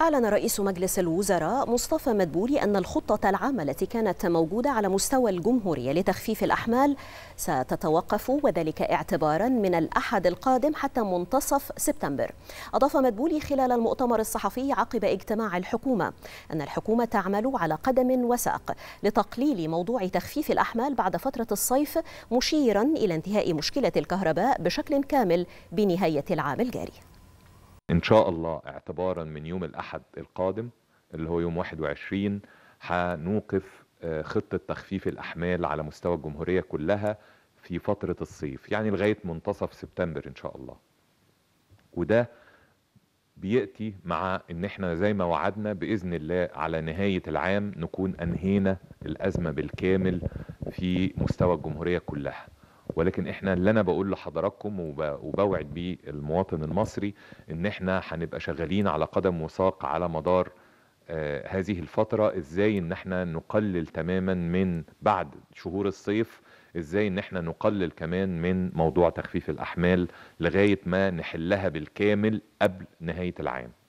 أعلن رئيس مجلس الوزراء مصطفى مدبولي أن الخطة العامة التي كانت موجودة على مستوى الجمهورية لتخفيف الأحمال ستتوقف وذلك اعتبارا من الأحد القادم حتى منتصف سبتمبر أضاف مدبولي خلال المؤتمر الصحفي عقب اجتماع الحكومة أن الحكومة تعمل على قدم وساق لتقليل موضوع تخفيف الأحمال بعد فترة الصيف مشيرا إلى انتهاء مشكلة الكهرباء بشكل كامل بنهاية العام الجاري ان شاء الله اعتبارا من يوم الاحد القادم اللي هو يوم 21 هنوقف آه، خطه تخفيف الاحمال على مستوى الجمهوريه كلها في فتره الصيف يعني لغايه منتصف سبتمبر ان شاء الله وده بياتي مع ان احنا زي ما وعدنا باذن الله على نهايه العام نكون انهينا الازمه بالكامل في مستوى الجمهوريه كلها ولكن احنا اللي انا بقول لحضراتكم وبوعد بيه المواطن المصري ان احنا هنبقى شغالين على قدم وساق على مدار آه، هذه الفترة ازاي ان احنا نقلل تماما من بعد شهور الصيف ازاي ان احنا نقلل كمان من موضوع تخفيف الاحمال لغاية ما نحلها بالكامل قبل نهاية العام